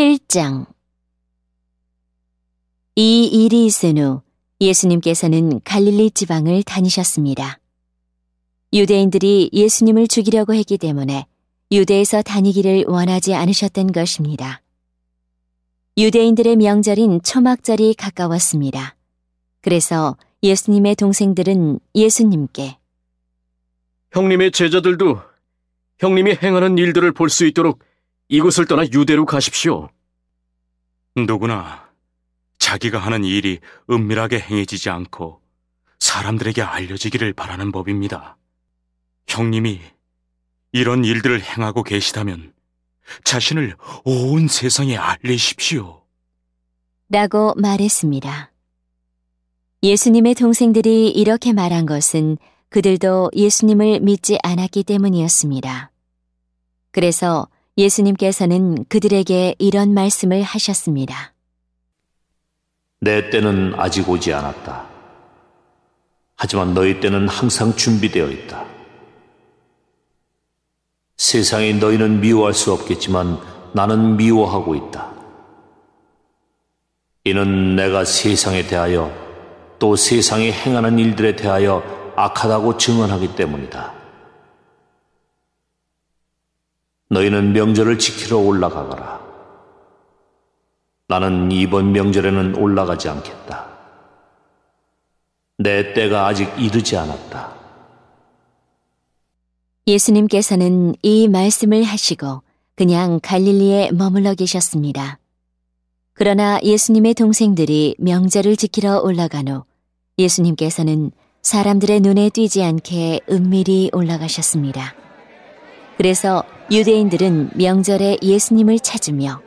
7장 이 일이 있은 후 예수님께서는 갈릴리 지방을 다니셨습니다. 유대인들이 예수님을 죽이려고 했기 때문에 유대에서 다니기를 원하지 않으셨던 것입니다. 유대인들의 명절인 초막절이 가까웠습니다. 그래서 예수님의 동생들은 예수님께 형님의 제자들도 형님이 행하는 일들을 볼 수 있도록 이곳을 떠나 유대로 가십시오. 누구나 자기가 하는 일이 은밀하게 행해지지 않고 사람들에게 알려지기를 바라는 법입니다. 형님이 이런 일들을 행하고 계시다면 자신을 온 세상에 알리십시오. 라고 말했습니다. 예수님의 동생들이 이렇게 말한 것은 그들도 예수님을 믿지 않았기 때문이었습니다. 그래서 예수님께서는 그들에게 이런 말씀을 하셨습니다. 내 때는 아직 오지 않았다. 하지만 너희 때는 항상 준비되어 있다. 세상에 너희는 미워할 수 없겠지만 나는 미워하고 있다. 이는 내가 세상에 대하여 또 세상이 행하는 일들에 대하여 악하다고 증언하기 때문이다. 너희는 명절을 지키러 올라가거라. 나는 이번 명절에는 올라가지 않겠다. 내 때가 아직 이르지 않았다. 예수님께서는 이 말씀을 하시고 그냥 갈릴리에 머물러 계셨습니다. 그러나 예수님의 동생들이 명절을 지키러 올라간 후 예수님께서는 사람들의 눈에 띄지 않게 은밀히 올라가셨습니다. 그래서 유대인들은 명절에 예수님을 찾으며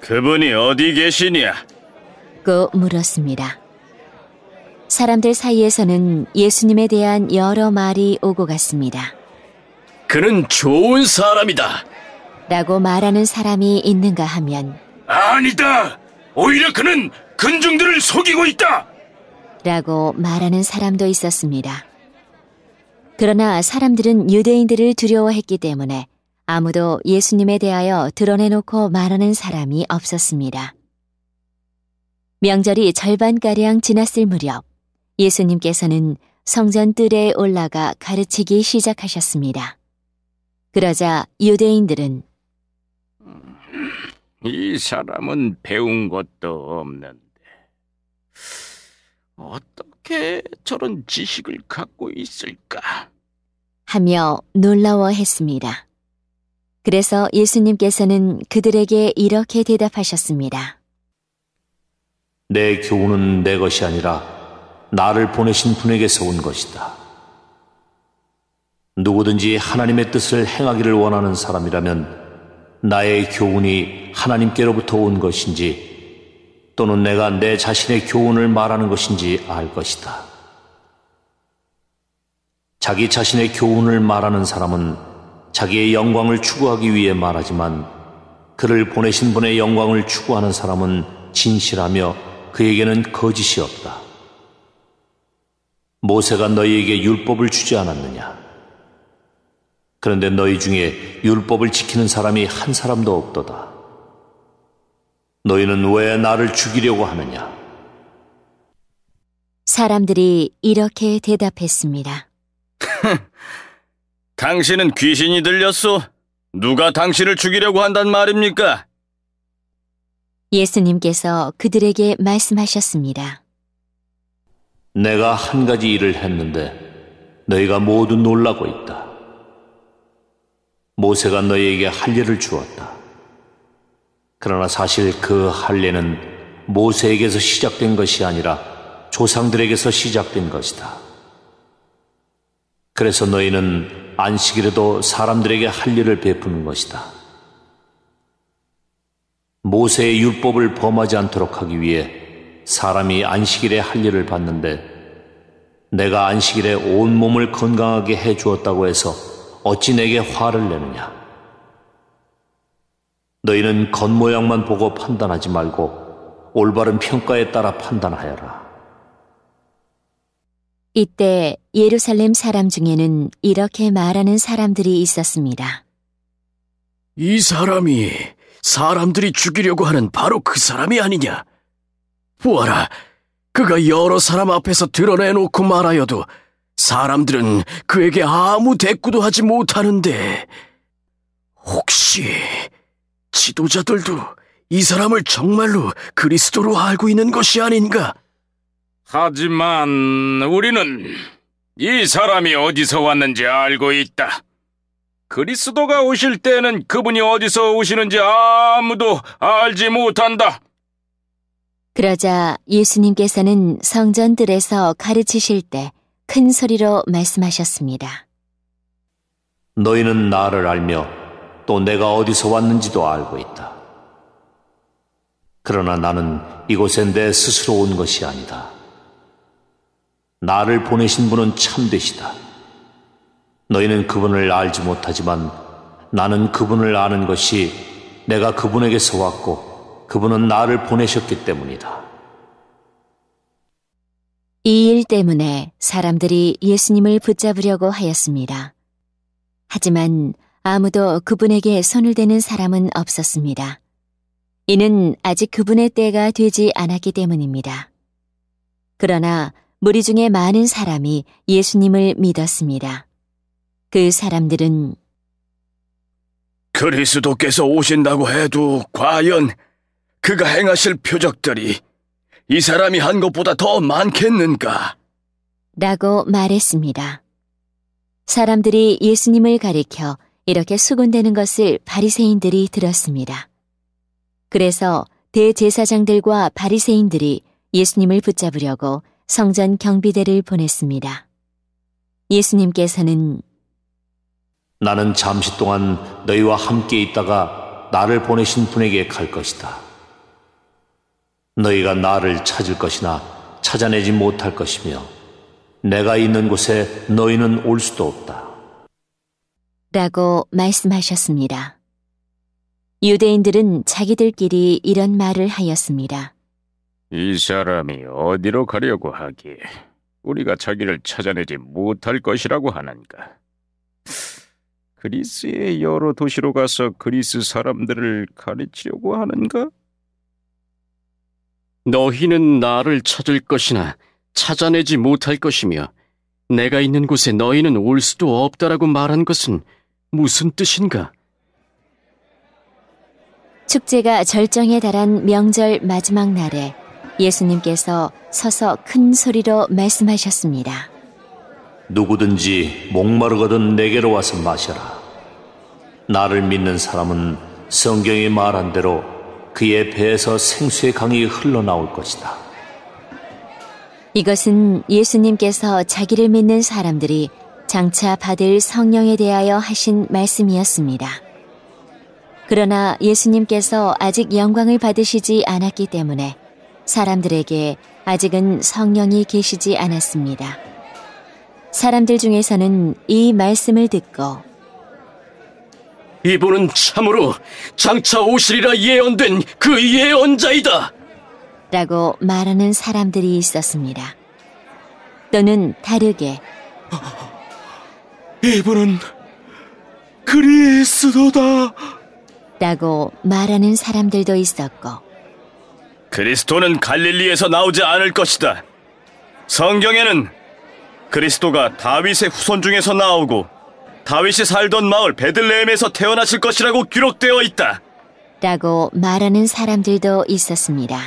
그분이 어디 계시냐? 고 물었습니다. 사람들 사이에서는 예수님에 대한 여러 말이 오고 갔습니다. 그는 좋은 사람이다. 라고 말하는 사람이 있는가 하면 아니다. 오히려 그는 근중들을 속이고 있다. 라고 말하는 사람도 있었습니다. 그러나 사람들은 유대인들을 두려워했기 때문에 아무도 예수님에 대하여 드러내놓고 말하는 사람이 없었습니다. 명절이 절반가량 지났을 무렵 예수님께서는 성전 뜰에 올라가 가르치기 시작하셨습니다. 그러자 유대인들은 이 사람은 배운 것도 없는데 어떻게 저런 지식을 갖고 있을까? 하며 놀라워했습니다. 그래서 예수님께서는 그들에게 이렇게 대답하셨습니다. 내 교훈은 내 것이 아니라 나를 보내신 분에게서 온 것이다. 누구든지 하나님의 뜻을 행하기를 원하는 사람이라면 나의 교훈이 하나님께로부터 온 것인지 또는 내가 내 자신의 교훈을 말하는 것인지 알 것이다. 자기 자신의 교훈을 말하는 사람은 자기의 영광을 추구하기 위해 말하지만 그를 보내신 분의 영광을 추구하는 사람은 진실하며 그에게는 거짓이 없다. 모세가 너희에게 율법을 주지 않았느냐? 그런데 너희 중에 율법을 지키는 사람이 한 사람도 없도다. 너희는 왜 나를 죽이려고 하느냐? 사람들이 이렇게 대답했습니다. 당신은 귀신이 들렸소? 누가 당신을 죽이려고 한단 말입니까? 예수님께서 그들에게 말씀하셨습니다. 내가 한 가지 일을 했는데 너희가 모두 놀라고 있다. 모세가 너희에게 할례를 주었다. 그러나 사실 그 할례는 모세에게서 시작된 것이 아니라 조상들에게서 시작된 것이다. 그래서 너희는 안식일에도 사람들에게 할 일을 베푸는 것이다. 모세의 율법을 범하지 않도록 하기 위해 사람이 안식일에 할 일을 받는데 내가 안식일에 온 몸을 건강하게 해 주었다고 해서 어찌 내게 화를 내느냐? 너희는 겉모양만 보고 판단하지 말고 올바른 평가에 따라 판단하여라. 이때 예루살렘 사람 중에는 이렇게 말하는 사람들이 있었습니다. 이 사람이 사람들이 죽이려고 하는 바로 그 사람이 아니냐? 보아라, 그가 여러 사람 앞에서 드러내놓고 말하여도 사람들은 그에게 아무 대꾸도 하지 못하는데, 혹시 지도자들도 이 사람을 정말로 그리스도로 알고 있는 것이 아닌가? 하지만 우리는 이 사람이 어디서 왔는지 알고 있다. 그리스도가 오실 때는 그분이 어디서 오시는지 아무도 알지 못한다. 그러자 예수님께서는 성전들에서 가르치실 때 큰 소리로 말씀하셨습니다. 너희는 나를 알며 또 내가 어디서 왔는지도 알고 있다. 그러나 나는 이곳에 내 스스로 온 것이 아니다. 나를 보내신 분은 참되시다. 너희는 그분을 알지 못하지만 나는 그분을 아는 것이 내가 그분에게서 왔고 그분은 나를 보내셨기 때문이다. 이 일 때문에 사람들이 예수님을 붙잡으려고 하였습니다. 하지만 아무도 그분에게 손을 대는 사람은 없었습니다. 이는 아직 그분의 때가 되지 않았기 때문입니다. 그러나 무리 중에 많은 사람이 예수님을 믿었습니다. 그 사람들은 그리스도께서 오신다고 해도 과연 그가 행하실 표적들이 이 사람이 한 것보다 더 많겠는가? 라고 말했습니다. 사람들이 예수님을 가리켜 이렇게 수군대는 것을 바리새인들이 들었습니다. 그래서 대제사장들과 바리새인들이 예수님을 붙잡으려고 성전 경비대를 보냈습니다. 예수님께서는 나는 잠시 동안 너희와 함께 있다가 나를 보내신 분에게 갈 것이다. 너희가 나를 찾을 것이나 찾아내지 못할 것이며 내가 있는 곳에 너희는 올 수도 없다. 라고 말씀하셨습니다. 유대인들은 자기들끼리 이런 말을 하였습니다. 이 사람이 어디로 가려고 하기에 우리가 자기를 찾아내지 못할 것이라고 하는가? 그리스의 여러 도시로 가서 그리스 사람들을 가르치려고 하는가? 너희는 나를 찾을 것이나 찾아내지 못할 것이며 내가 있는 곳에 너희는 올 수도 없다라고 말한 것은 무슨 뜻인가? 축제가 절정에 달한 명절 마지막 날에 예수님께서 서서 큰 소리로 말씀하셨습니다. 누구든지 목마르거든 내게로 와서 마셔라. 나를 믿는 사람은 성경이 말한 대로 그의 배에서 생수의 강이 흘러나올 것이다. 이것은 예수님께서 자기를 믿는 사람들이 장차 받을 성령에 대하여 하신 말씀이었습니다. 그러나 예수님께서 아직 영광을 받으시지 않았기 때문에 사람들에게 아직은 성령이 계시지 않았습니다. 사람들 중에서는 이 말씀을 듣고 이분은 참으로 장차 오시리라 예언된 그 예언자이다! 라고 말하는 사람들이 있었습니다. 또는 다르게 이분은 그리스도다! 라고 말하는 사람들도 있었고 그리스도는 갈릴리에서 나오지 않을 것이다. 성경에는 그리스도가 다윗의 후손 중에서 나오고 다윗이 살던 마을 베들레헴에서 태어나실 것이라고 기록되어 있다. 라고 말하는 사람들도 있었습니다.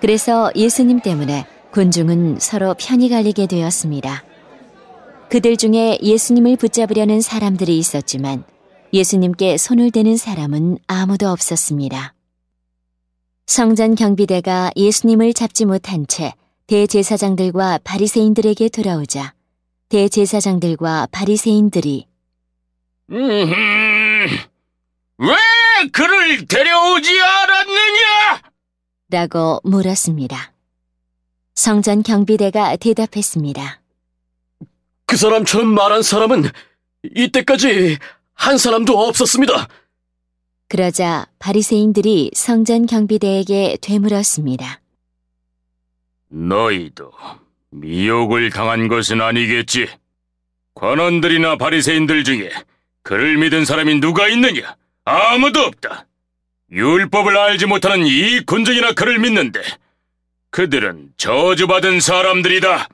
그래서 예수님 때문에 군중은 서로 편이 갈리게 되었습니다. 그들 중에 예수님을 붙잡으려는 사람들이 있었지만 예수님께 손을 대는 사람은 아무도 없었습니다. 성전 경비대가 예수님을 잡지 못한 채 대제사장들과 바리새인들에게 돌아오자 대제사장들과 바리새인들이 음흠, 왜 그를 데려오지 않았느냐? 라고 물었습니다. 성전 경비대가 대답했습니다. 그 사람처럼 말한 사람은 이때까지 한 사람도 없었습니다. 그러자 바리새인들이 성전 경비대에게 되물었습니다. 너희도 미혹을 당한 것은 아니겠지. 관원들이나 바리새인들 중에 그를 믿은 사람이 누가 있느냐? 아무도 없다. 율법을 알지 못하는 이 군중이나 그를 믿는데 그들은 저주받은 사람들이다.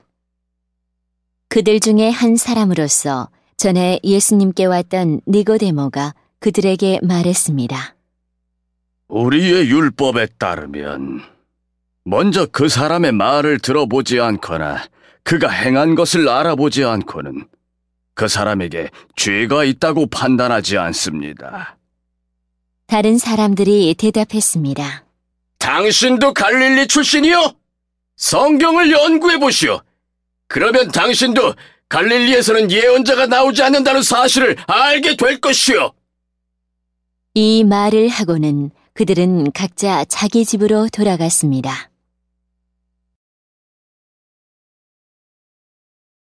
그들 중에 한 사람으로서 전에 예수님께 왔던 니고데모가 그들에게 말했습니다. 우리의 율법에 따르면 먼저 그 사람의 말을 들어보지 않거나 그가 행한 것을 알아보지 않고는 그 사람에게 죄가 있다고 판단하지 않습니다. 다른 사람들이 대답했습니다. 당신도 갈릴리 출신이요? 성경을 연구해 보시오. 그러면 당신도 갈릴리에서는 예언자가 나오지 않는다는 사실을 알게 될 것이오. 이 말을 하고는 그들은 각자 자기 집으로 돌아갔습니다.